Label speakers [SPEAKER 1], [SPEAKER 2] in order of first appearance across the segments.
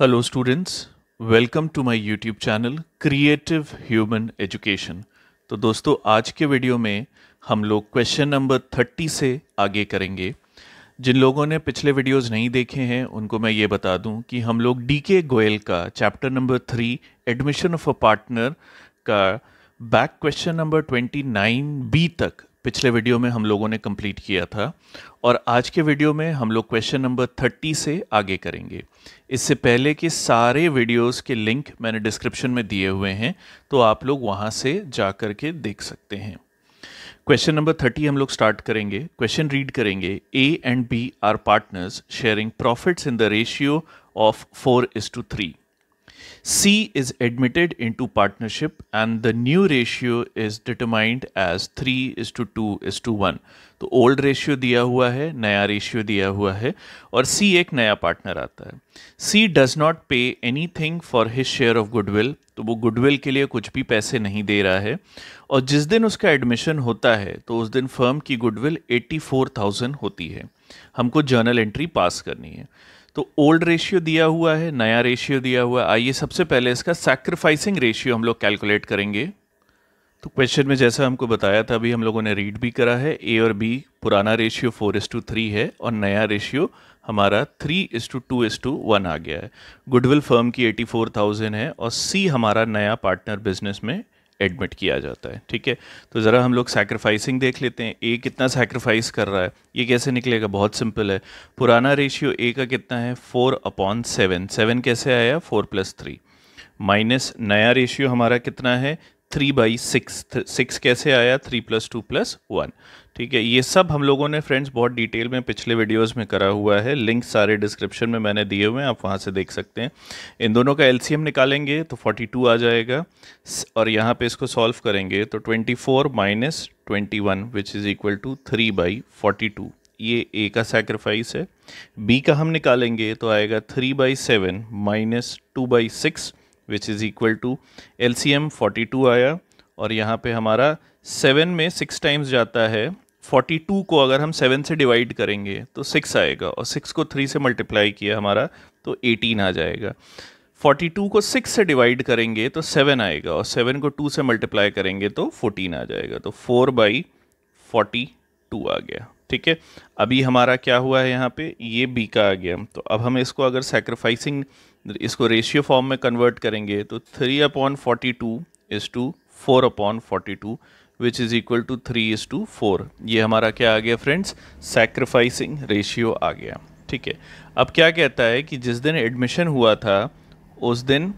[SPEAKER 1] Hello students welcome to my YouTube channel creative human education तो दोस्तों आज के वीडियो में हम लोग क्वेश्चन नंबर थर्टी से आगे करेंगे जिन लोगों ने पिछले वीडियोस नहीं देखे हैं उनको मैं ये बता दूं कि हम लोग डी के गोयल का chapter number three admission of a partner का back question number twenty B तक पिछले वीडियो में हम लोगों ने कंप्लीट किया था और आज के वीडियो में हम लोग क्वेश्चन नंबर थर्टी से आगे करेंगे इससे पहले के सारे वीडियोस के लिंक मैंने डिस्क्रिप्शन में दिए हुए हैं तो आप लोग वहां से जा कर के देख सकते हैं क्वेश्चन नंबर थर्टी हम लोग स्टार्ट करेंगे क्वेश्चन रीड करेंगे A and B are partners sharing profits in the ratio of four is to three C is admitted into partnership and the new ratio is determined as 3 is to 2 is to 1. तो old ratio दिया हुआ है नया ratio दिया हुआ है और सी एक नया पार्टनर आता है C does not pay anything for his share of goodwill तो वो गुडविल के लिए कुछ भी पैसे नहीं दे रहा है और जिस दिन उसका एडमिशन होता है तो उस दिन फर्म की गुडविल 84,000 होती है हमको जर्नल एंट्री पास करनी है तो ओल्ड रेशियो दिया हुआ है नया रेशियो दिया हुआ है आइए सबसे पहले इसका सेक्रीफाइसिंग रेशियो हम लोग कैलकुलेट करेंगे तो क्वेश्चन में जैसा हमको बताया था अभी हम लोगों ने रीड भी करा है ए और बी पुराना ratio four is to three है और नया रेशियो हमारा थ्री इस टू टू इस टू वन आ गया है गुडविल फर्म की एटी फोर थाउजेंड है और सी हमारा नया पार्टनर बिजनेस में एडमिट किया जाता है ठीक है तो ज़रा हम लोग सैक्रिफाइसिंग देख लेते हैं ए कितना सैक्रिफाइस कर रहा है ये कैसे निकलेगा बहुत सिंपल है पुराना रेशियो ए का कितना है फोर अपॉन सेवन सेवन कैसे आया फोर प्लस थ्री माइनस नया रेशियो हमारा कितना है थ्री बाई सिक्स सिक्स कैसे आया three plus two plus one ठीक है ये सब हम लोगों ने फ्रेंड्स बहुत डिटेल में पिछले वीडियोस में करा हुआ है लिंक सारे डिस्क्रिप्शन में मैंने दिए हुए हैं आप वहाँ से देख सकते हैं इन दोनों का एलसीएम निकालेंगे तो 42 आ जाएगा और यहाँ पे इसको सॉल्व करेंगे तो 24 four minus twenty one which is equal to three by forty two ये ए का सेक्रीफाइस है बी का हम निकालेंगे तो आएगा three by seven minus two by six which is equal to L C M forty two आया और यहाँ पे हमारा सेवन में सिक्स टाइम्स जाता है फोर्टी टू को अगर हम सेवन से डिवाइड करेंगे तो सिक्स आएगा और सिक्स को थ्री से मल्टीप्लाई किया हमारा तो एटीन आ जाएगा फोर्टी टू को सिक्स से डिवाइड करेंगे तो सेवन आएगा और सेवन को टू से मल्टीप्लाई करेंगे तो फोर्टीन आ जाएगा तो फोर बाई फोर्टी टू आ गया ठीक है अभी हमारा क्या हुआ है यहाँ पे ये बी का आ गया तो अब हम इसको अगर सेक्रीफाइसिंग इसको रेशियो फॉर्म में कन्वर्ट करेंगे तो three upon forty two is to four upon forty two which is equal to three is to four ये हमारा क्या आ गया फ्रेंड्स सेक्रीफाइसिंग रेशियो आ गया ठीक है अब क्या कहता है कि जिस दिन एडमिशन हुआ था उस दिन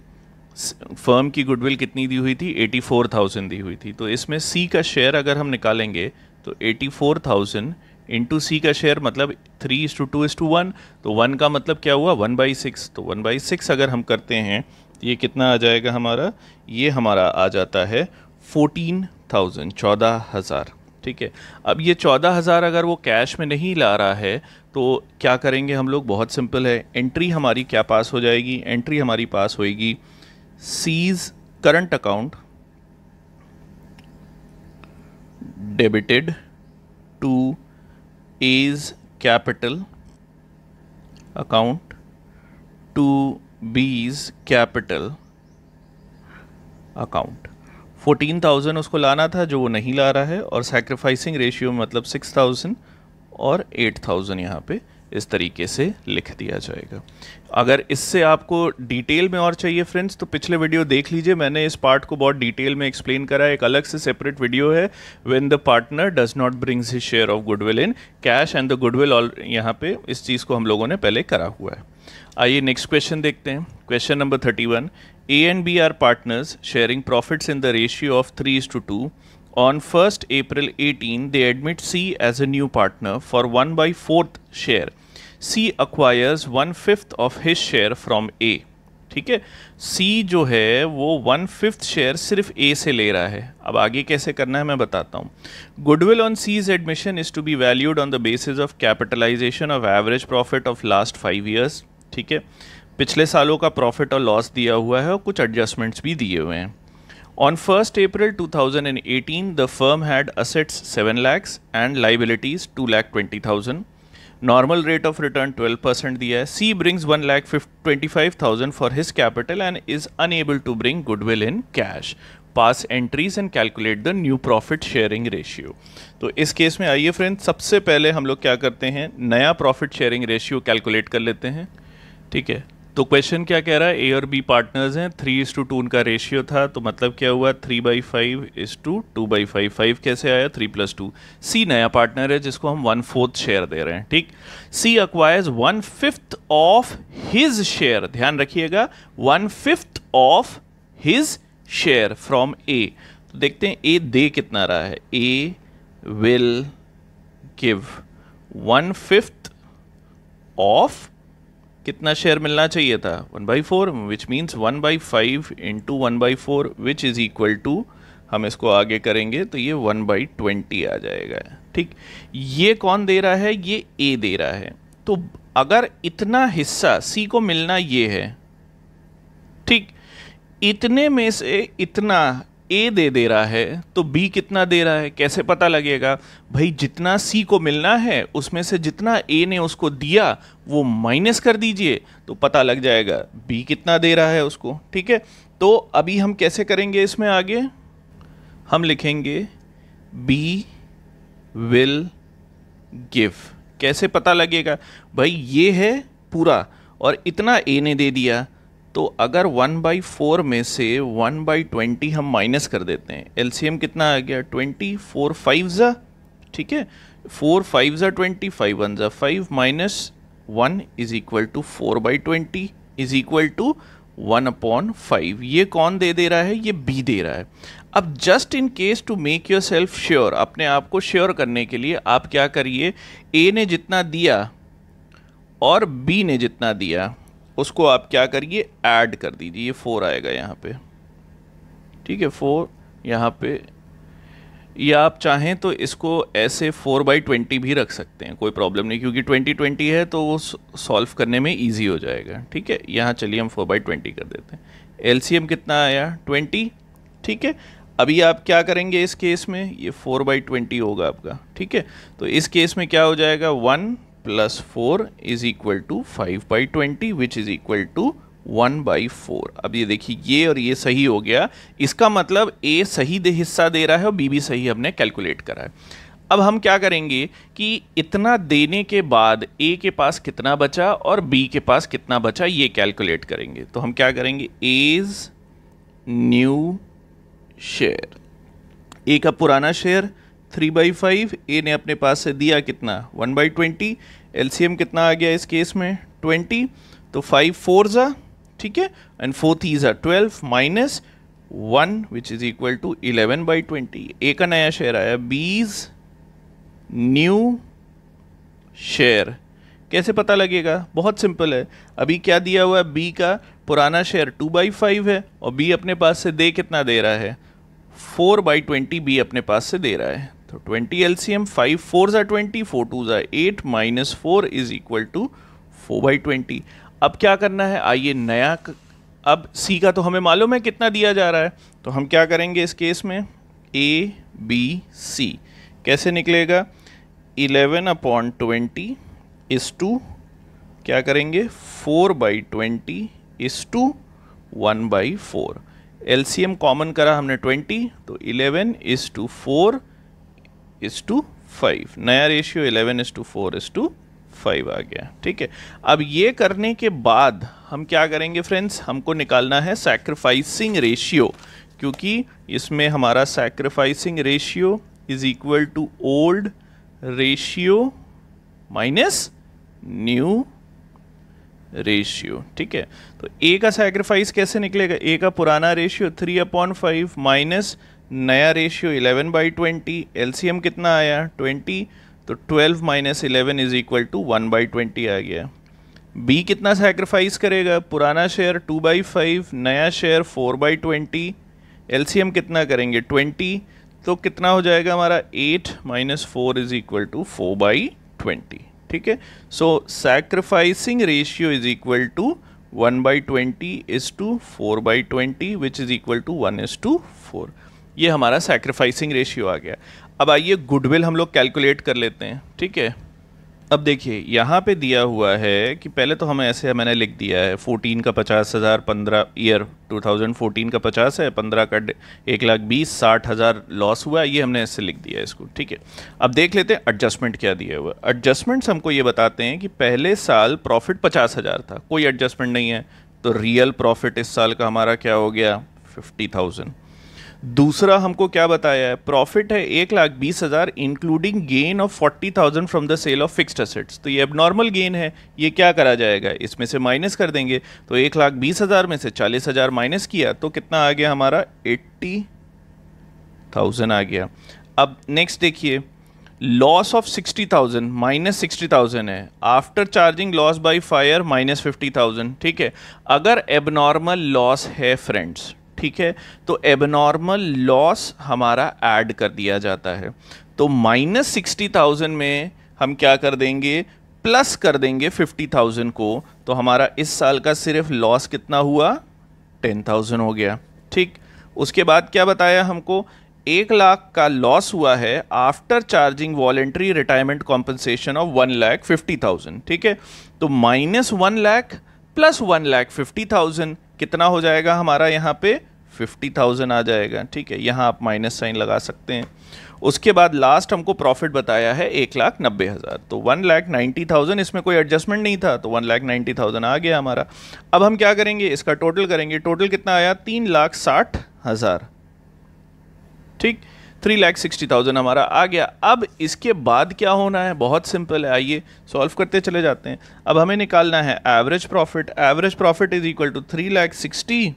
[SPEAKER 1] फर्म की गुडविल कितनी दी हुई थी 84,000 दी हुई थी तो इसमें सी का शेयर अगर हम निकालेंगे तो 84,000 इंटू सी का शेयर मतलब three is to two is to one तो वन का मतलब क्या हुआ वन बाई सिक्स तो वन बाई सिक्स अगर हम करते हैं तो ये कितना आ जाएगा हमारा ये हमारा आ जाता है फोर्टीन थाउजेंड चौदह हज़ार ठीक है अब ये चौदह हज़ार अगर वो कैश में नहीं ला रहा है तो क्या करेंगे हम लोग बहुत सिंपल है एंट्री हमारी क्या पास हो जाएगी एंट्री हमारी पास होएगी C's current account debited to is capital account to B's capital account. 14,000 उसको लाना था जो वो नहीं ला रहा है और sacrificing ratio मतलब 6,000 और 8,000 थाउजेंड यहाँ पे इस तरीके से लिख दिया जाएगा अगर इससे आपको डिटेल में और चाहिए फ्रेंड्स तो पिछले वीडियो देख लीजिए मैंने इस पार्ट को बहुत डिटेल में एक्सप्लेन करा है एक अलग से सेपरेट वीडियो है when the partner does not brings his share of goodwill in cash and the goodwill all यहाँ पे इस चीज़ को हम लोगों ने पहले करा हुआ है आइए नेक्स्ट क्वेश्चन देखते हैं question number thirty one A and B are partners sharing profits in the ratio of three is to two on first April 18, they admit C as a new partner for one by fourth share C acquires one fifth of his share from A ठीक है सी जो है वो one fifth share सिर्फ ए से ले रहा है अब आगे कैसे करना है मैं बताता हूँ goodwill on C's admission is to be valued on the basis of capitalisation of average profit of last five years ठीक है पिछले सालों का प्रॉफिट और लॉस दिया हुआ है और कुछ एडजस्टमेंट्स भी दिए हुए हैं on first April 2018, firm had assets seven lakhs and liabilities two lakh twenty thousand normal rate of return 12 percent दिया है C brings one lakh twenty five thousand for his capital and is unable to bring goodwill in cash pass entries and calculate the new profit sharing ratio तो इस case में आइए friend सबसे पहले हम लोग क्या करते हैं नया प्रॉफिट शेयरिंग रेशियो कैलकुलेट कर लेते हैं ठीक है तो क्वेश्चन क्या कह रहा है ए और बी पार्टनर्स हैं थ्री इज टू टू उनका रेशियो था तो मतलब क्या हुआ three by five is to two by five five कैसे आया थ्री प्लस टू सी नया पार्टनर है जिसको हम वन फोर्थ शेयर दे रहे हैं ठीक C acquires one fifth of his share ध्यान रखिएगा one fifth of his share from A तो देखते हैं ए दे कितना रहा है A will give one fifth of कितना शेयर मिलना चाहिए था one by four which means one by five into one by four which is equal to हम इसको आगे करेंगे तो ये वन बाई ट्वेंटी आ जाएगा ठीक ये कौन दे रहा है ये ए दे रहा है तो अगर इतना हिस्सा सी को मिलना ये है ठीक इतने में से इतना ए दे दे रहा है तो बी कितना दे रहा है कैसे पता लगेगा भाई जितना सी को मिलना है उसमें से जितना ए ने उसको दिया वो माइनस कर दीजिए तो पता लग जाएगा बी कितना दे रहा है उसको ठीक है तो अभी हम कैसे करेंगे इसमें आगे हम लिखेंगे बी विल गिव कैसे पता लगेगा भाई ये है पूरा और इतना ए ने दे दिया तो अगर वन बाई फोर में से वन बाई ट्वेंटी हम माइनस कर देते हैं एल कितना आ गया ट्वेंटी फोर फाइव ज़ा ठीक है फोर फाइव ज़ा ट्वेंटी फाइव वन ज़ा five minus one is equal to four by twenty is equal to one upon five ये कौन दे दे रहा है ये बी दे रहा है अब just in case to make yourself sure अपने आप को श्योर करने के लिए आप क्या करिए ए ने जितना दिया और बी ने जितना दिया उसको आप क्या करिए ऐड कर दीजिए ये फोर आएगा यहाँ पे ठीक है फोर यहाँ पे या आप चाहें तो इसको ऐसे फोर बाई ट्वेंटी भी रख सकते हैं कोई प्रॉब्लम नहीं क्योंकि ट्वेंटी ट्वेंटी है तो वो सॉल्व करने में ईजी हो जाएगा ठीक है यहाँ चलिए हम फोर बाई ट्वेंटी कर देते हैं एल सी एम कितना आया ट्वेंटी ठीक है अभी आप क्या करेंगे इस केस में ये फोर बाई ट्वेंटी होगा आपका ठीक है तो इस केस में क्या हो जाएगा one plus four is equal to five by twenty which is equal to one by four अब ये देखिए ये और ये सही हो गया इसका मतलब ए सही दे हिस्सा दे रहा है और बी भी सही हमने कैलकुलेट करा है अब हम क्या करेंगे कि इतना देने के बाद ए के पास कितना बचा और बी के पास कितना बचा ये कैलकुलेट करेंगे तो हम क्या करेंगे एज न्यू शेयर ए का पुराना share three by five A ने अपने पास से दिया कितना वन बाई ट्वेंटी एलसीएम कितना आ गया इस केस में ट्वेंटी तो फाइव फोर ज़ा ठीक है एंड फोर थी ज़ा twelve minus one which is equal to eleven by twenty A का नया शेयर आया बीज न्यू शेयर कैसे पता लगेगा बहुत सिंपल है अभी क्या दिया हुआ है बी का पुराना शेयर टू बाई फाइव है और बी अपने पास से दे कितना दे रहा है फोर बाई ट्वेंटी बी अपने पास से दे रहा है तो 20 एम फाइव फोर जै ट्वेंटी फोर टू जै eight minus four is equal to four by twenty अब क्या करना है आइए नया क... अब सी का तो हमें मालूम है कितना दिया जा रहा है तो हम क्या करेंगे इस केस में ए बी सी कैसे निकलेगा 11 अपॉन ट्वेंटी इस टू क्या करेंगे 4 by twenty is to one by four L common करा हमने 20 तो 11 is to four is to five नया ratio eleven is to four is to five आ गया ठीक है अब ये करने के बाद हम क्या करेंगे फ्रेंड्स हमको निकालना है सैक्रिफाइसिंग रेशियो क्योंकि इसमें हमारा sacrificing ratio is equal to old ratio minus new ratio ठीक है तो ए का सैक्रिफाइस कैसे निकलेगा ए का पुराना ratio three upon five minus नया ratio eleven by twenty L कितना आया ट्वेंटी तो twelve minus eleven is equal to one by twenty आ गया बी कितना सैक्रिफाइस करेगा पुराना शेयर टू बाई फाइव नया share four by twenty L कितना करेंगे ट्वेंटी तो कितना हो जाएगा हमारा eight minus four is equal to four by twenty ठीक है so sacrificing ratio is equal to one by twenty is to four by twenty which is equal to one is to four ये हमारा sacrificing ratio आ गया अब आइए goodwill हम लोग calculate कर लेते हैं ठीक है अब देखिए यहाँ पे दिया हुआ है कि पहले तो हमें ऐसे मैंने लिख दिया है 14 का पचास हज़ार पंद्रह ईयर 2014 का पचास है पंद्रह का एक लाख बीस साठ हज़ार लॉस हुआ ये हमने ऐसे लिख दिया है इसको ठीक है अब देख लेते हैं एडजस्टमेंट क्या दिया हुआ है एडजस्टमेंट्स हमको ये बताते हैं कि पहले साल प्रॉफिट पचास हज़ार था कोई एडजस्टमेंट नहीं है तो रियल प्रॉफिट इस साल का हमारा क्या हो गया फिफ्टी थाउजेंड दूसरा हमको क्या बताया है प्रॉफिट है एक लाख बीस हज़ार including gain of forty thousand from the sale of fixed assets तो ये एबनॉर्मल गेन है ये क्या करा जाएगा इसमें से माइनस कर देंगे तो एक लाख बीस हज़ार में से चालीस हज़ार माइनस किया तो कितना आ गया हमारा एट्टी थाउजेंड आ गया अब नेक्स्ट देखिए loss of sixty thousand minus sixty thousand है after charging loss by fire minus fifty thousand ठीक है अगर एबनॉर्मल लॉस है फ्रेंड्स ठीक है तो एबनॉर्मल लॉस हमारा ऐड कर दिया जाता है तो माइनस सिक्सटी थाउजेंड में हम क्या कर देंगे प्लस कर देंगे फिफ्टी थाउजेंड को तो हमारा इस साल का सिर्फ लॉस कितना हुआ टेन थाउजेंड हो गया ठीक उसके बाद क्या बताया हमको एक लाख का लॉस हुआ है after charging voluntary retirement compensation of one lakh fifty thousand ठीक है तो minus one lakh plus one lakh fifty thousand कितना हो जाएगा हमारा यहाँ पे फिफ्टी थाउजेंड आ जाएगा ठीक है यहाँ आप माइनस साइन लगा सकते हैं उसके बाद लास्ट हमको प्रॉफिट बताया है एक लाख नब्बे हज़ार तो वन लाख नाइन्टी थाउजेंड इसमें कोई एडजस्टमेंट नहीं था तो वन लाख नाइन्टी थाउजेंड आ गया हमारा अब हम क्या करेंगे इसका टोटल करेंगे टोटल कितना आया तीन लाख साठ हज़ार ठीक थ्री लाख सिक्सटी थाउजेंड हमारा आ गया अब इसके बाद क्या होना है बहुत सिंपल है आइए सॉल्व करते चले जाते हैं अब हमें निकालना है average profit average profit is equal to three lakh sixty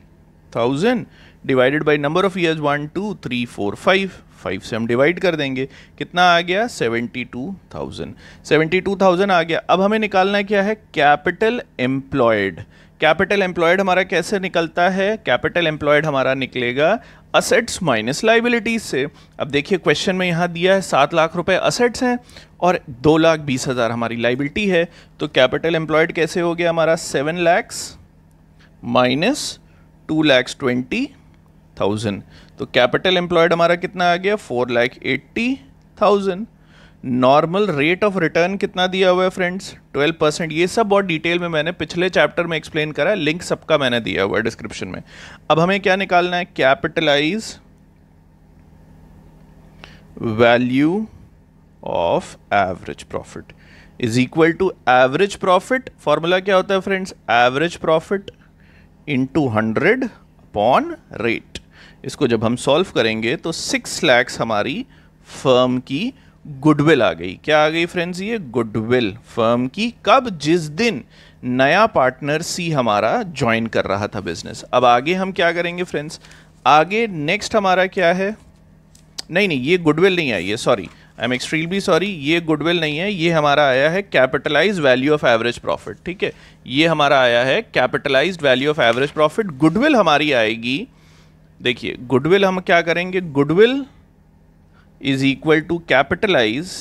[SPEAKER 1] thousand divided by number of years one two three four five five से हम डिवाइड कर देंगे कितना आ गया seventy two thousand seventy two thousand आ गया अब हमें निकालना क्या है कैपिटल एम्प्लॉयड कैपिटल एम्प्लॉयड हमारा कैसे निकलता है कैपिटल एम्प्लॉयड हमारा निकलेगा असेट्स माइनस लाइबिलिटीज से अब देखिए क्वेश्चन में यहाँ दिया है सात लाख रुपए असेट्स हैं और दो लाख बीस हज़ार हमारी लाइबिलिटी है तो कैपिटल एम्प्लॉयड कैसे हो गया हमारा seven lakhs minus two lakhs twenty thousand तो कैपिटल एम्प्लॉयड हमारा कितना आ गया four lakh eighty thousand normal rate of return कितना दिया हुआ है फ्रेंड्स ट्वेल्व परसेंट ये सब बहुत डिटेल में मैंने पिछले चैप्टर में एक्सप्लेन करा लिंक सबका मैंने दिया हुआ है डिस्क्रिप्शन में अब हमें क्या निकालना है capitalise value of average profit is equal to average profit formula क्या होता है friends average profit into hundred upon rate इसको जब हम सॉल्व करेंगे तो सिक्स लैक्स हमारी फर्म की गुडविल आ गई क्या आ गई फ्रेंड्स ये गुडविल फर्म की कब जिस दिन नया पार्टनर सी हमारा ज्वाइन कर रहा था बिजनेस अब आगे हम क्या करेंगे फ्रेंड्स आगे नेक्स्ट हमारा क्या है नहीं नहीं ये गुडविल नहीं आई है sorry I am extremely sorry ये गुडविल नहीं है ये हमारा आया है capitalise value of average profit ठीक है ये हमारा आया है capitalise value of average profit goodwill हमारी आएगी देखिए गुडविल हम क्या करेंगे goodwill is equal to capitalise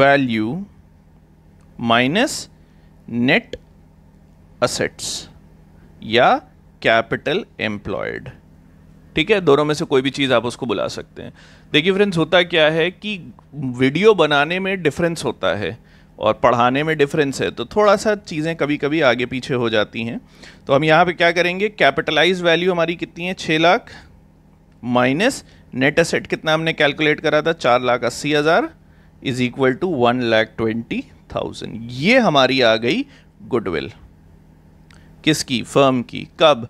[SPEAKER 1] value minus net assets या कैपिटल एम्प्लॉयड ठीक है दोनों में से कोई भी चीज़ आप उसको बुला सकते हैं देखिए फ्रेंड्स होता क्या है कि वीडियो बनाने में डिफरेंस होता है और पढ़ाने में डिफरेंस है तो थोड़ा सा चीज़ें कभी कभी आगे पीछे हो जाती हैं तो हम यहाँ पे क्या करेंगे कैपिटलाइज वैल्यू हमारी कितनी है छः लाख माइनस नेट असेट कितना हमने कैलकुलेट करा था चार लाख अस्सी हज़ार is equal to one lakh twenty thousand ये हमारी आ गई गुडविल किसकी फर्म की कब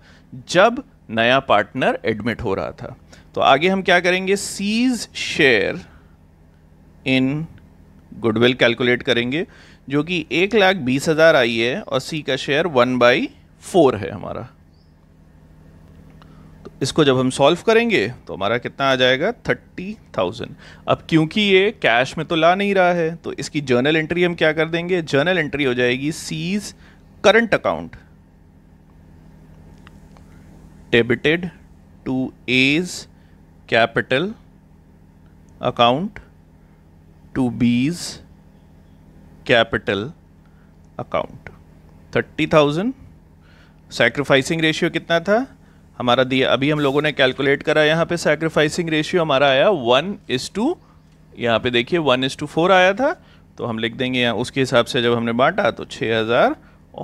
[SPEAKER 1] जब नया पार्टनर एडमिट हो रहा था तो आगे हम क्या करेंगे C's share in goodwill calculate करेंगे जो कि एक लाख बीस हज़ार आई है और सी का शेयर वन बाई फोर है हमारा तो इसको जब हम सॉल्व करेंगे तो हमारा कितना आ जाएगा थर्टी थाउजेंड अब क्योंकि ये कैश में तो ला नहीं रहा है तो इसकी जर्नल एंट्री हम क्या कर देंगे जर्नल एंट्री हो जाएगी C's current account debited to A's capital account to B's capital account thirty thousand sacrificing ratio कितना था हमारा दिया अभी हम लोगों ने कैलकुलेट करा यहाँ पे सेक्रीफाइसिंग रेशियो हमारा आया वन इज़ टू यहाँ पे देखिए वन इज़ टू फोर आया था तो हम लिख देंगे यहाँ उसके हिसाब से जब हमने बांटा तो छः हज़ार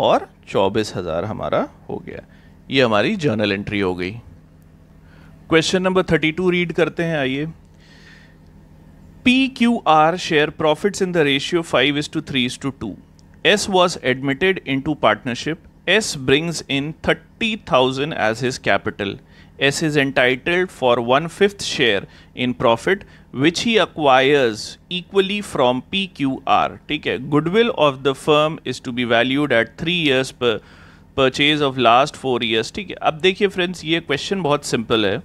[SPEAKER 1] और चौबीस हज़ार हमारा हो गया ये हमारी जर्नल एंट्री हो गई question number thirty two read करते हैं आइए P Q R share profit in the ratio five is to three is to two S was admitted into partnership S brings in thirty thousand as his capital S is entitled for one fifth share in profit which he acquires equally from P Q R ठीक है goodwill of the firm is to be valued at three years purchase of last four years ठीक है अब देखिए friends ये question बहुत simple है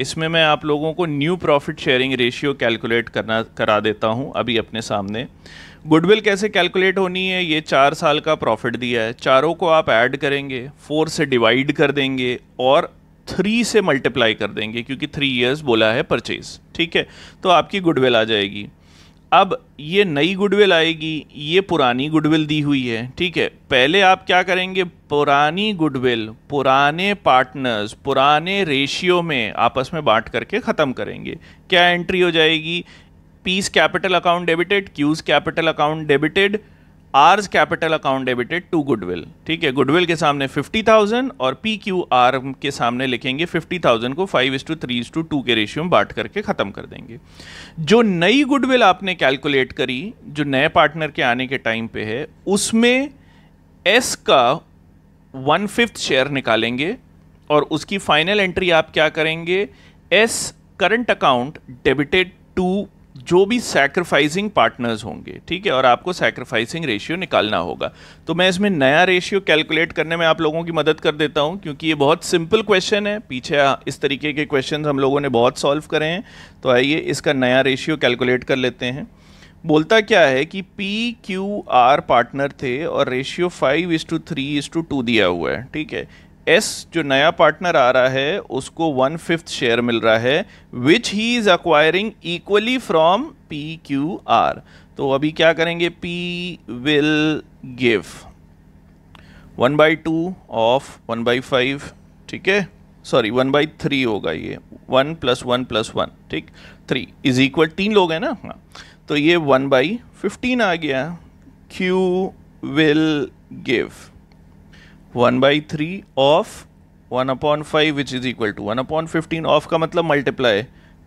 [SPEAKER 1] इसमें मैं आप लोगों को new profit sharing ratio calculate करना करा देता हूं अभी अपने सामने गुडविल कैसे कैलकुलेट होनी है ये चार साल का प्रॉफिट दिया है चारों को आप ऐड करेंगे फोर से डिवाइड कर देंगे और थ्री से मल्टीप्लाई कर देंगे क्योंकि थ्री इयर्स बोला है परचेज ठीक है तो आपकी गुडविल आ जाएगी अब ये नई गुडविल आएगी ये पुरानी गुडविल दी हुई है ठीक है पहले आप क्या करेंगे पुरानी गुडविल पुराने पार्टनर्स पुराने रेशियो में आपस में बांट करके ख़त्म करेंगे क्या एंट्री हो जाएगी P's capital account debited Q's capital account debited R's capital account debited to goodwill ठीक है गुडविल के सामने फिफ्टी थाउजेंड और पी क्यू आर के सामने लिखेंगे फिफ्टी थाउजेंड को five is to three is to two के रेशियो में बांट करके ख़त्म कर देंगे जो नई गुडविल आपने कैलकुलेट करी जो नए पार्टनर के आने के टाइम पे है उसमें एस का वन फिफ्थ शेयर निकालेंगे और उसकी फाइनल एंट्री आप क्या करेंगे S current account debited to जो भी सैक्रिफाइसिंग पार्टनर्स होंगे ठीक है और आपको सैक्रिफाइसिंग रेशियो निकालना होगा तो मैं इसमें नया रेशियो कैलकुलेट करने में आप लोगों की मदद कर देता हूँ क्योंकि ये बहुत सिंपल क्वेश्चन है पीछे इस तरीके के क्वेश्चन हम लोगों ने बहुत सॉल्व करे हैं तो आइए इसका नया रेशियो कैलकुलेट कर लेते हैं बोलता क्या है कि पी क्यू आर पार्टनर थे और ratio five is to three is to two दिया हुआ है ठीक है एस जो नया पार्टनर आ रहा है उसको वन फिफ्थ शेयर मिल रहा है which he is acquiring equally from P Q R तो अभी क्या करेंगे P will give one by two of one by five ठीक है सॉरी वन बाई थ्री होगा ये one plus one plus one ठीक थ्री इज इक्वल तीन लोग हैं ना हाँ तो ये वन बाई फिफ्टीन आ गया Q will give one by three of one upon five which is equal to one upon fifteen of का मतलब multiply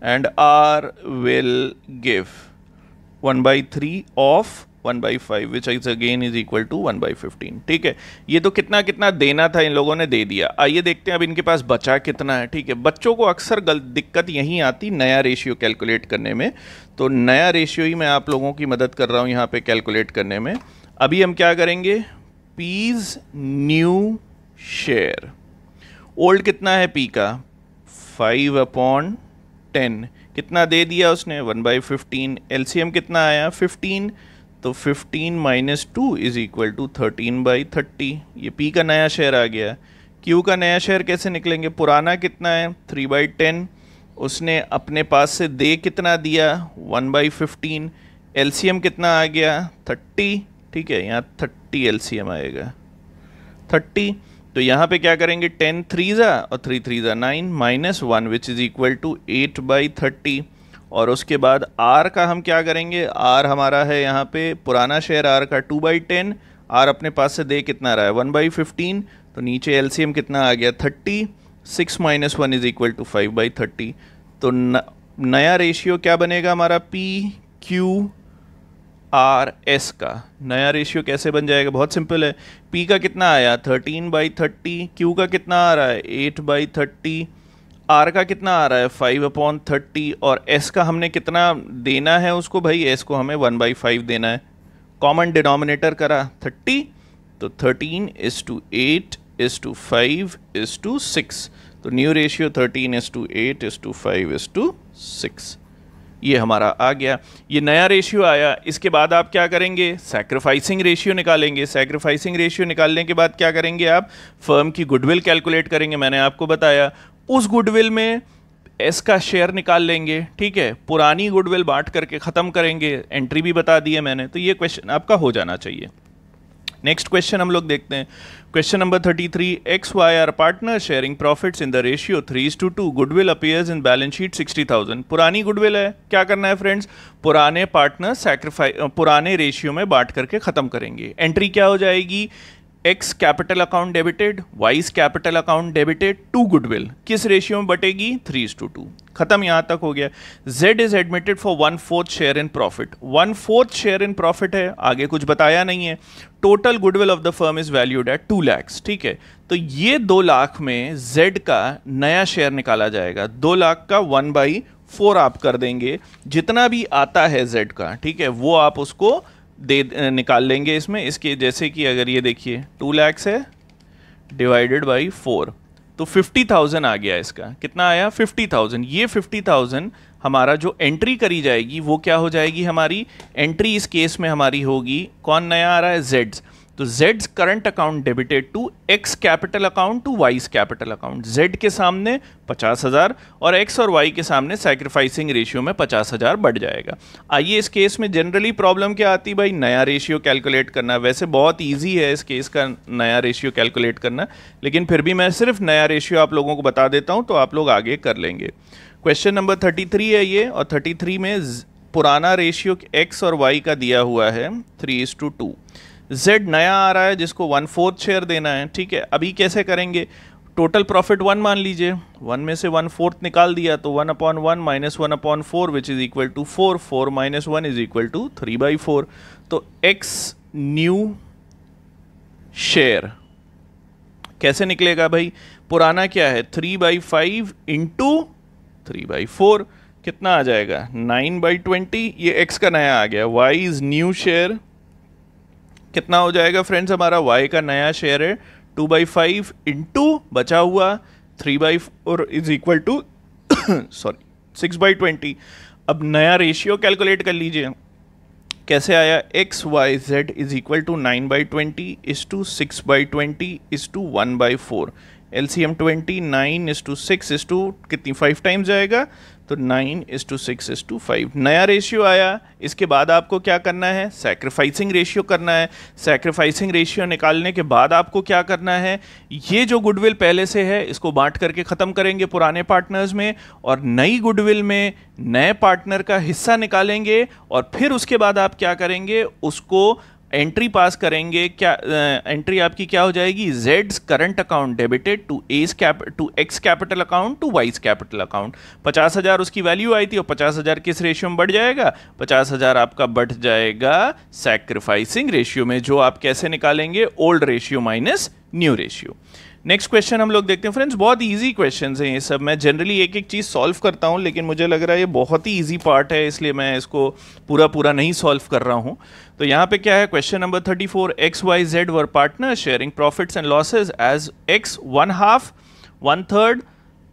[SPEAKER 1] and R will give one by three of one by five which is again is equal to one by fifteen ठीक है ये तो कितना कितना देना था इन लोगों ने दे दिया आइए देखते हैं अब इनके पास बचा कितना है ठीक है बच्चों को अक्सर गलत दिक्कत यहीं आती नया रेशियो कैलकुलेट करने में तो नया रेशियो ही मैं आप लोगों की मदद कर रहा हूँ यहाँ पे कैलकुलेट करने में अभी हम क्या करेंगे पीज न्यू शेयर ओल्ड कितना है पी का फाइव अपॉन टेन कितना दे दिया उसने वन बाई फिफ्टीन एल कितना आया फिफ्टीन तो fifteen minus two is equal to thirteen by thirty ये पी का नया शेयर आ गया क्यू का नया शेयर कैसे निकलेंगे पुराना कितना है थ्री बाई टेन उसने अपने पास से दे कितना दिया वन बाई फिफ्टीन एल कितना आ गया थर्टी ठीक है यहाँ थर्टी एल सी एम आएगा थर्टी तो यहाँ पे क्या करेंगे टेन थ्री ज़ा और थ्री थ्री ज़ा nine minus one which is equal to eight by thirty और उसके बाद आर का हम क्या करेंगे आर हमारा है यहाँ पे पुराना शेयर आर का टू बाई टेन आर अपने पास से दे कितना रहा है वन बाई फिफ्टीन तो नीचे एल सी एम कितना आ गया thirty six minus one is equal to five by thirty तो न, नया रेशियो क्या बनेगा हमारा पी क्यू आर एस का नया रेशियो कैसे बन जाएगा बहुत सिंपल है पी का कितना आया थर्टीन बाई थर्टी क्यू का कितना आ रहा है एट बाई थर्टी आर का कितना आ रहा है फाइव अपॉन थर्टी और एस का हमने कितना देना है उसको भाई एस को हमें वन बाई फाइव देना है कॉमन डिनोमिनेटर करा थर्टी तो thirteen is to eight is to five is to six तो new ratio thirteen is to eight is to five is to six ये हमारा आ गया ये नया रेशियो आया इसके बाद आप क्या करेंगे सेक्रीफाइसिंग रेशियो निकालेंगे सेक्रीफाइसिंग रेशियो निकालने के बाद क्या करेंगे आप फर्म की गुडविल कैलकुलेट करेंगे मैंने आपको बताया उस गुडविल में एस का शेयर निकाल लेंगे ठीक है पुरानी गुडविल बांट करके ख़त्म करेंगे एंट्री भी बता दी है मैंने तो ये क्वेश्चन आपका हो जाना चाहिए नेक्स्ट क्वेश्चन हम लोग देखते हैं question number thirty three X Y are partner sharing profits in the ratio three to two goodwill appears in balance sheet sixty thousand पुरानी गुडविल है क्या करना है फ्रेंड्स पुराने पार्टनर सैक्रिफाइस पुराने रेशियो में बांट करके ख़त्म करेंगे एंट्री क्या हो जाएगी X capital account debited Y's capital account debited to goodwill किस रेशियो में बटेगी थ्री टू टू खत्म यहाँ तक हो गया Z is admitted for one fourth share in profit one fourth share in profit है आगे कुछ बताया नहीं है total goodwill of the firm is valued at two lakhs ठीक है तो ये दो लाख में जेड का नया शेयर निकाला जाएगा दो लाख का वन बाई फोर आप कर देंगे जितना भी आता है जेड का ठीक है वो आप उसको दे निकाल लेंगे इसमें इसके जैसे कि अगर ये देखिए टू लैक्स है डिवाइडेड बाई फोर तो फिफ्टी थाउजेंड आ गया इसका कितना आया फिफ्टी थाउजेंड ये फिफ्टी थाउजेंड हमारा जो एंट्री करी जाएगी वो क्या हो जाएगी हमारी एंट्री इस केस में हमारी होगी कौन नया आ रहा है जेड्स तो जेड्स current account debited to X capital account to Y's capital account Z के सामने पचास हज़ार और एक्स और वाई के सामने सेक्रीफाइसिंग रेशियो में पचास हज़ार बढ़ जाएगा आइए इस केस में जनरली प्रॉब्लम क्या आती भाई नया रेशियो कैलकुलेट करना वैसे बहुत ईजी है इस केस का नया रेशियो कैलकुलेट करना लेकिन फिर भी मैं सिर्फ नया रेशियो आप लोगों को बता देता हूँ तो आप लोग आगे कर लेंगे क्वेश्चन नंबर 33 है ये और 33 में पुराना रेशियो एक्स और वाई का दिया हुआ है three is to two to नया आ रहा है जिसको वन फोर्थ शेयर देना है ठीक है अभी कैसे करेंगे टोटल प्रॉफिट वन मान लीजिए वन में से वन फोर्थ निकाल दिया तो one upon one minus one upon four which is equal to four four minus one is equal to three by four तो एक्स न्यू शेयर कैसे निकलेगा भाई पुराना क्या है three by five into three by four कितना आ जाएगा नाइन बाई ट्वेंटी ये x का नया आ गया y इज न्यू शेयर कितना हो जाएगा फ्रेंड्स हमारा वाई का नया शेयर है टू बाई फाइव इंटू बचा हुआ three by four is equal to sorry six by twenty अब नया रेशियो कैलकुलेट कर लीजिए कैसे आया X Y Z is equal to nine by twenty is to six by twenty is to one by four L C M twenty nine is to six is to कितनी five times जाएगा तो nine is to six is to five नया ratio आया इसके बाद आपको क्या करना है सेक्रीफाइसिंग रेशियो करना है सेक्रीफाइसिंग रेशियो निकालने के बाद आपको क्या करना है ये जो गुडविल पहले से है इसको बांट करके ख़त्म करेंगे पुराने पार्टनर्स में और नई गुडविल में नए पार्टनर का हिस्सा निकालेंगे और फिर उसके बाद आप क्या करेंगे उसको एंट्री पास करेंगे क्या एंट्री आपकी क्या हो जाएगी Z current account debited to S cap to X capital account to Y's capital account पचास हज़ार उसकी वैल्यू आई थी और पचास हज़ार किस रेशियो में बढ़ जाएगा पचास हज़ार आपका बढ़ जाएगा सेक्रीफाइसिंग रेशियो में जो आप कैसे निकालेंगे old ratio minus new ratio next question हम लोग देखते हैं फ्रेंड्स बहुत इजी क्वेश्चंस हैं ये सब मैं जनरली एक एक चीज़ सॉल्व करता हूँ लेकिन मुझे लग रहा है ये बहुत ही इजी पार्ट है इसलिए मैं इसको पूरा पूरा नहीं सॉल्व कर रहा हूँ तो यहाँ पे क्या है question number thirty four X Y Z were partner sharing profits and losses as X one half one third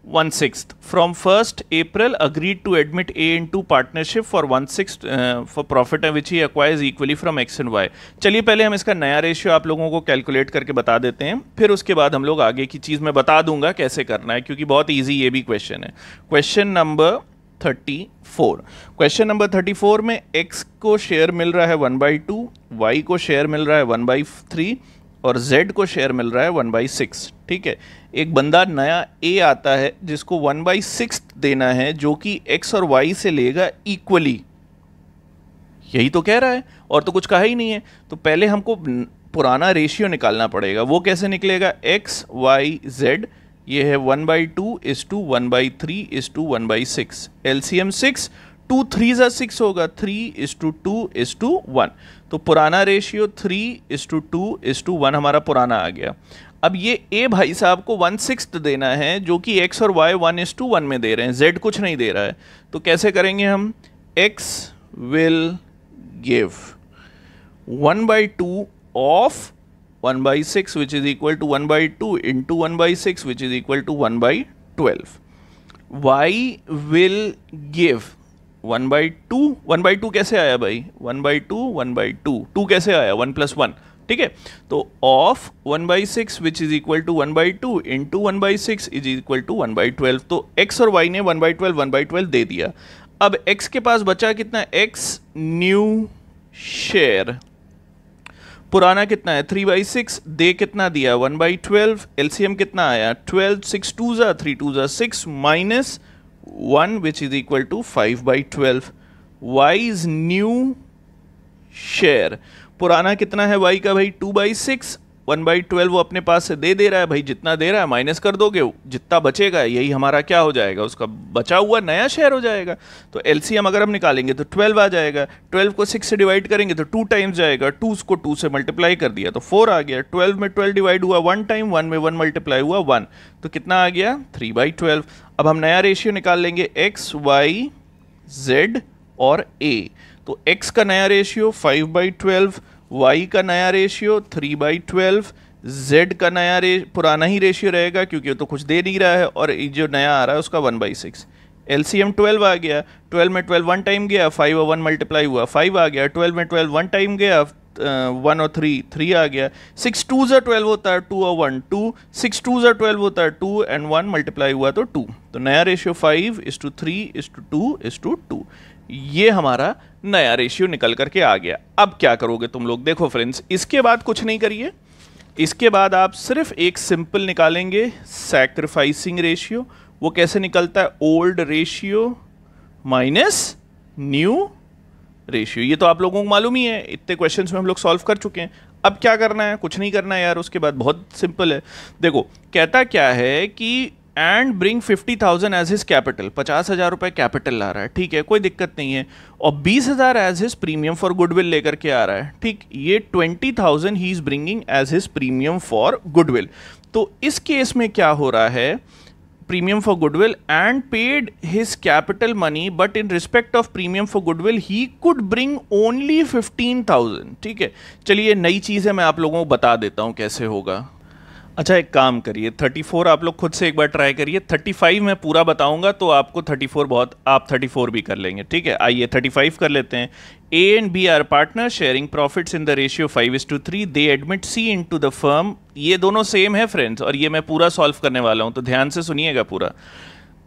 [SPEAKER 1] one sixth. From 1st April, agreed to admit A into partnership for one sixth uh, for profit uh, which he acquires equally from X and Y. चलिए पहले हम इसका नया ratio आप लोगों को calculate करके बता देते हैं फिर उसके बाद हम लोग आगे की चीज़ मैं बता दूंगा कैसे करना है क्योंकि बहुत ईजी ये भी क्वेश्चन है question number thirty four question number thirty four में एक्स को शेयर मिल रहा है वन बाई टू वाई को शेयर मिल रहा है वन बाई थ्री और Z को शेयर मिल रहा है वन बाई सिक्स ठीक है एक बंदा नया A आता है जिसको वन बाई सिक्स देना है जो कि X और Y से लेगा इक्वली यही तो कह रहा है और तो कुछ कहा ही नहीं है तो पहले हमको पुराना रेशियो निकालना पड़ेगा वो कैसे निकलेगा X, Y, Z ये है one by two is to one by three is to one by six L C M six two three ज़ा सिक्स होगा थ्री इज टू टू इस टू वन तो पुराना ratio three is to two इस to one हमारा पुराना आ गया अब ये ए भाई साहब को वन सिक्स देना है जो कि एक्स और Y one is to one में दे रहे हैं जेड कुछ नहीं दे रहा है तो कैसे करेंगे हम X will give one by two of one by six which is equal to one by two into one by six which is equal to one by twelve Y will give one by two one by two कैसे आया भाई one by two one by two two कैसे आया one plus one ठीक है तो of one by six which is equal to one by to in into one by six is equal to one by twelve तो X और Y ने one by twelve one by twelve दे दिया अब x के पास बचा कितना x new share पुराना कितना है थ्री बाई सिक्स दे कितना दिया वन बाई ट्वेल्व एलसीएम कितना आया ट्वेल्व सिक्स टू ज़ा थ्री टू ज़ा six minus one which is equal to five by twelve Y is new share पुराना कितना है वाई का भाई two by six one by twelve वो अपने पास से दे दे रहा है भाई जितना दे रहा है माइनस कर दोगे जितना बचेगा यही हमारा क्या हो जाएगा उसका बचा हुआ नया शेयर हो जाएगा तो एल अगर हम निकालेंगे तो ट्वेल्व आ जाएगा ट्वेल्व को सिक्स से डिवाइड करेंगे तो टू टाइम्स जाएगा टू को टू से मल्टीप्लाई कर दिया तो फोर आ गया ट्वेल्व में ट्वेल्व डिवाइड हुआ वन टाइम वन में वन मल्टीप्लाई हुआ वन तो कितना आ गया थ्री बाई ट्वेल्व अब हम नया रेशियो निकाल लेंगे एक्स वाई जेड और ए तो एक्स का नया ratio five by twelve Y का नया ratio three by twelve Z का नया रे पुराना ही रेशियो रहेगा क्योंकि वो तो कुछ दे नहीं रहा है और जो नया आ रहा है उसका one by six L C M twelve आ गया ट्वेल्व में ट्वेल्व वन टाइम गया फाइव और वन मल्टीप्लाई हुआ फाइव आ गया ट्वेल्व में ट्वेल्व वन टाइम गया वन uh, और थ्री थ्री आ गया सिक्स टू जो ट्वेल्व होता है टू और वन टू सिक्स टू जो ट्वेल्व होता है टू एंड वन मल्टीप्लाई हुआ तो टू तो नया ratio five is to three is to two इस टू टू ये हमारा नया रेशियो निकल करके आ गया अब क्या करोगे तुम लोग देखो फ्रेंड्स इसके बाद कुछ नहीं करिए इसके बाद आप सिर्फ एक सिंपल निकालेंगे सैक्रिफाइसिंग रेशियो वो कैसे निकलता है old ratio minus new ratio ये तो आप लोगों को मालूम ही है इतने क्वेश्चन में हम लोग सॉल्व कर चुके हैं अब क्या करना है कुछ नहीं करना है यार उसके बाद बहुत सिंपल है देखो कहता क्या है कि and bring fifty thousand as his capital पचास हज़ार रुपये कैपिटल ला रहा है ठीक है कोई दिक्कत नहीं है और बीस हज़ार as his premium for goodwill लेकर के आ रहा है ठीक ये twenty thousand he is bringing as his premium for goodwill तो इस केस में क्या हो रहा है premium for goodwill and paid his capital money but in respect of premium for goodwill he could bring only fifteen thousand ठीक है चलिए नई चीज़ है मैं आप लोगों को बता देता हूँ कैसे होगा अच्छा एक काम करिए 34 आप लोग खुद से एक बार ट्राई करिए 35 मैं पूरा बताऊंगा तो आपको 34 बहुत आप 34 भी कर लेंगे ठीक है आइए 35 कर लेते हैं A and B are partner sharing profits in the ratio five is to three they admit C into the firm ये दोनों सेम है फ्रेंड्स और ये मैं पूरा सॉल्व करने वाला हूँ तो ध्यान से सुनिएगा पूरा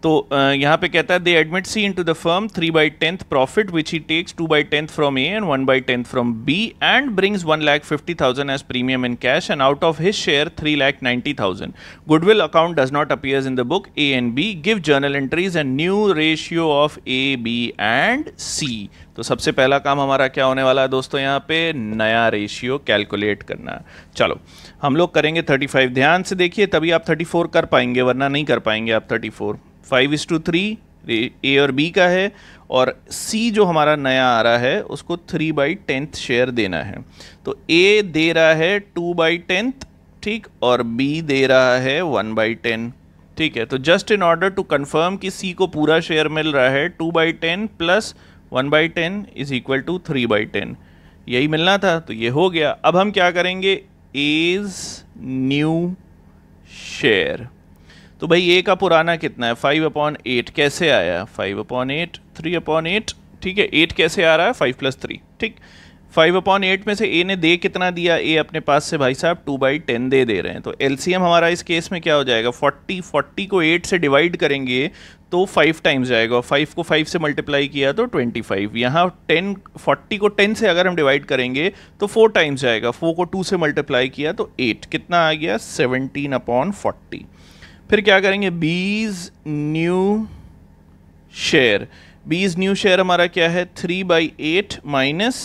[SPEAKER 1] तो यहाँ पे कहता है they admit C into the firm three by tenth profit which he takes two by tenth from A and one by tenth from B and brings one lakh fifty thousand as premium in cash and out of his share three lakh ninety thousand goodwill account does not appears in the book A and B give journal entries and new ratio of A B and सी तो सबसे पहला काम हमारा क्या होने वाला है दोस्तों यहाँ पे नया रेशियो कैलकुलेट करना चलो हम लोग करेंगे थर्टी फाइव ध्यान से देखिए तभी आप थर्टी फोर कर पाएंगे वरना नहीं कर पाएंगे आप thirty four five is to three A और बी का है और सी जो हमारा नया आ रहा है उसको थ्री बाई टेंथ शेयर देना है तो ए दे रहा है टू बाई टेंथ ठीक और बी दे रहा है वन बाई टेन ठीक है तो just in order to confirm कि सी को पूरा शेयर मिल रहा है two by ten plus one by ten is equal to three by ten यही मिलना था तो ये हो गया अब हम क्या करेंगे एज न्यू शेयर तो भाई ए का पुराना कितना है फाइव अपॉन एट कैसे आया five upon eight three upon eight ठीक है एट कैसे आ रहा है फाइव प्लस थ्री ठीक फाइव अपॉन एट में से ए ने दे कितना दिया ए अपने पास से भाई साहब टू बाई टेन दे दे रहे हैं तो एल हमारा इस केस में क्या हो जाएगा फोर्टी फोर्टी को एट से डिवाइड करेंगे तो फाइव टाइम्स जाएगा फाइव को फाइव से मल्टीप्लाई किया तो ट्वेंटी फाइव यहाँ टेन फोर्टी को टेन से अगर हम डिवाइड करेंगे तो फोर टाइम्स जाएगा फोर को टू से मल्टीप्लाई किया तो एट कितना आ गया सेवनटीन अपॉन फोर्टी फिर क्या करेंगे B's new share B's new share हमारा क्या है थ्री बाई एट माइनस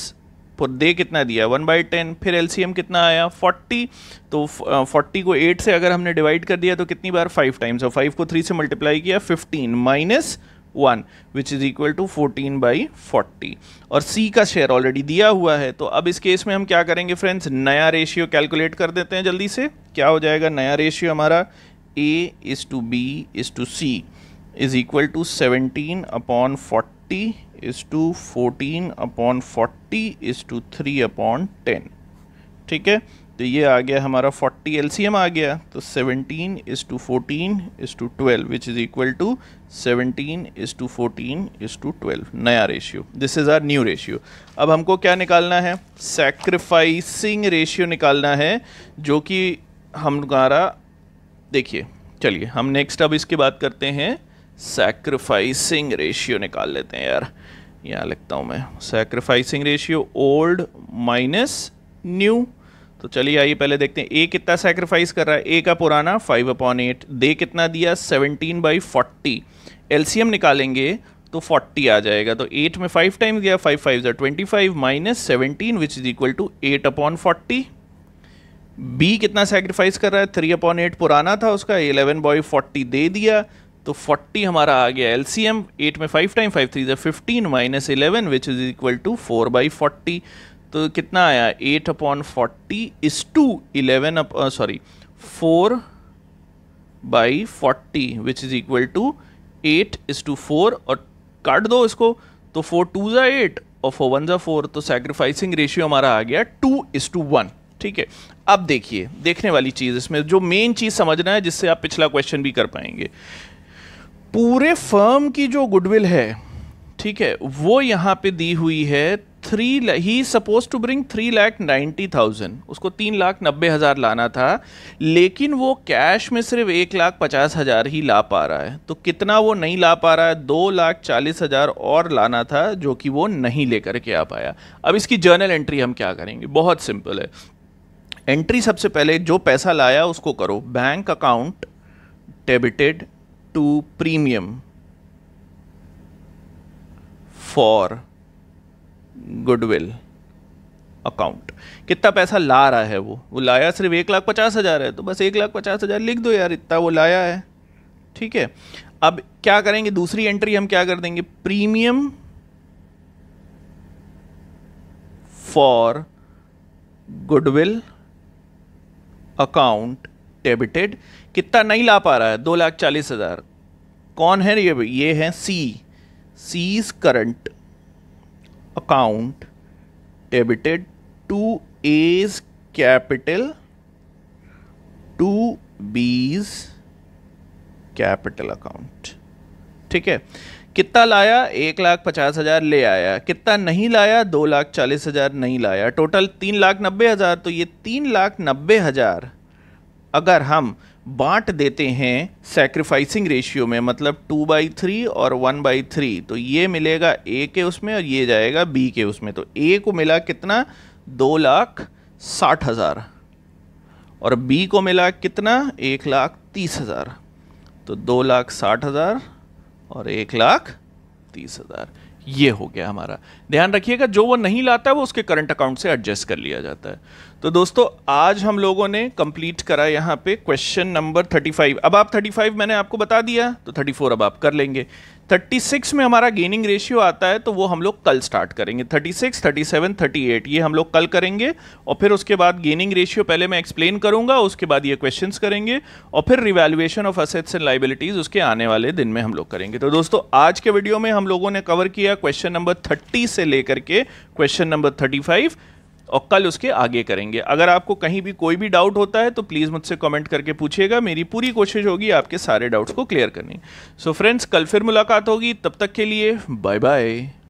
[SPEAKER 1] दे कितना दिया वन बाई टेन फिर एलसीएम कितना आया फोर्टी तो फोर्टी को एट से अगर हमने डिवाइड कर दिया तो कितनी बार फाइव टाइम्स और फाइव को थ्री से मल्टीप्लाई किया fifteen minus one which is equal to fourteen by forty और सी का शेयर ऑलरेडी दिया हुआ है तो अब इस केस में हम क्या करेंगे फ्रेंड्स नया रेशियो कैलकुलेट कर देते हैं जल्दी से क्या हो जाएगा नया रेशियो हमारा A is to B is to C is equal to seventeen upon forty is to fourteen upon forty is to three upon ten ठीक है तो ये आ गया हमारा फोर्टी एल सी एम आ गया तो seventeen is to fourteen is to twelve which is equal to seventeen is to fourteen is to twelve नया ratio this is our new ratio अब हमको क्या निकालना है सेक्रीफाइसिंग रेशियो निकालना है जो कि हमारा देखिए चलिए हम नेक्स्ट अब इसकी बात करते हैं सेक्रीफाइसिंग रेशियो निकाल लेते हैं यार यहाँ लिखता हूँ मैं sacrificing ratio old minus new तो चलिए आइए पहले देखते हैं ए कितना सेक्रीफाइस कर रहा है ए का पुराना फाइव अपॉन एट दे कितना दिया सेवनटीन बाई फोर्टी एम निकालेंगे तो 40 आ जाएगा तो 8 में 5 टाइम गया 5 फाइव जो twenty five minus seventeen which is equal to 8 upon forty बी कितना सेक्रीफाइस कर रहा है थ्री अपॉन एट पुराना था उसका एलेवन बॉय फोर्टी दे दिया तो फोर्टी हमारा आ गया एल सी एम एट में five time five three fifteen minus eleven which is equal to four by forty तो कितना आया eight upon forty is two eleven sorry four by forty which is equal to eight इस to four और काट दो इसको तो four two ज़ा एट और फोर वन ज़ा फोर तो सेक्रीफाइसिंग रेशियो हमारा आ गया टू इस टू वन ठीक है अब देखिए देखने वाली चीज़ इसमें जो मेन चीज़ समझना है जिससे आप पिछला क्वेश्चन भी कर पाएंगे पूरे फर्म की जो गुडविल है ठीक है वो यहां पे दी हुई है three he suppose to bring three lakh ninety thousand उसको तीन लाख नब्बे हज़ार लाना था लेकिन वो कैश में सिर्फ एक लाख पचास हज़ार ही ला पा रहा है तो कितना वो नहीं ला पा रहा है दो लाख चालीस हज़ार और लाना था जो कि वो नहीं लेकर के आ पाया अब इसकी जर्नल एंट्री हम क्या करेंगे बहुत सिंपल है एंट्री सबसे पहले जो पैसा लाया उसको करो bank account debited to premium for goodwill account कितना पैसा ला रहा है वो वो लाया सिर्फ एक लाख पचास हज़ार है तो बस एक लाख पचास हज़ार लिख दो यार इतना वो लाया है ठीक है अब क्या करेंगे दूसरी एंट्री हम क्या कर देंगे premium for goodwill account debited कितना नहीं ला पा रहा है दो लाख चालीस हज़ार कौन है ये ये है C C's current account debited to A's capital to B's capital account ठीक है कितना लाया एक लाख पचास हज़ार ले आया कितना नहीं लाया दो लाख चालीस हज़ार नहीं लाया टोटल तीन लाख नब्बे हज़ार तो ये तीन लाख नब्बे हज़ार अगर हम बांट देते हैं सेक्रीफाइसिंग रेशियो में मतलब टू बाई थ्री और वन बाई थ्री तो ये मिलेगा ए के उसमें और ये जाएगा बी के उसमें तो ए को मिला कितना दो लाख साठ हज़ार और बी को मिला कितना एक लाख तीस हज़ार तो दो लाख साठ हज़ार और एक लाख तीस हज़ार ये हो गया हमारा ध्यान रखिएगा जो वो नहीं लाता है वो उसके करंट अकाउंट से एडजस्ट कर लिया जाता है तो दोस्तों आज हम लोगों ने कंप्लीट करा यहाँ पे क्वेश्चन नंबर थर्टी फाइव अब आप थर्टी फाइव मैंने आपको बता दिया तो थर्टी फोर अब आप कर लेंगे 36 में हमारा गेनिंग रेशियो आता है तो वो हम लोग कल स्टार्ट करेंगे 36, 37, 38 ये हम लोग कल करेंगे और फिर उसके बाद गेनिंग रेशियो पहले मैं एक्सप्लेन करूंगा उसके बाद ये क्वेश्चंस करेंगे और फिर revaluation of assets and liabilities उसके आने वाले दिन में हम लोग करेंगे तो दोस्तों आज के वीडियो में हम लोगों ने कवर किया क्वेश्चन नंबर थर्टी से लेकर के क्वेश्चन नंबर थर्टी और कल उसके आगे करेंगे अगर आपको कहीं भी कोई भी डाउट होता है तो प्लीज़ मुझसे कमेंट करके पूछिएगा मेरी पूरी कोशिश होगी आपके सारे डाउट्स को क्लियर करने सो so फ्रेंड्स कल फिर मुलाकात होगी तब तक के लिए बाय बाय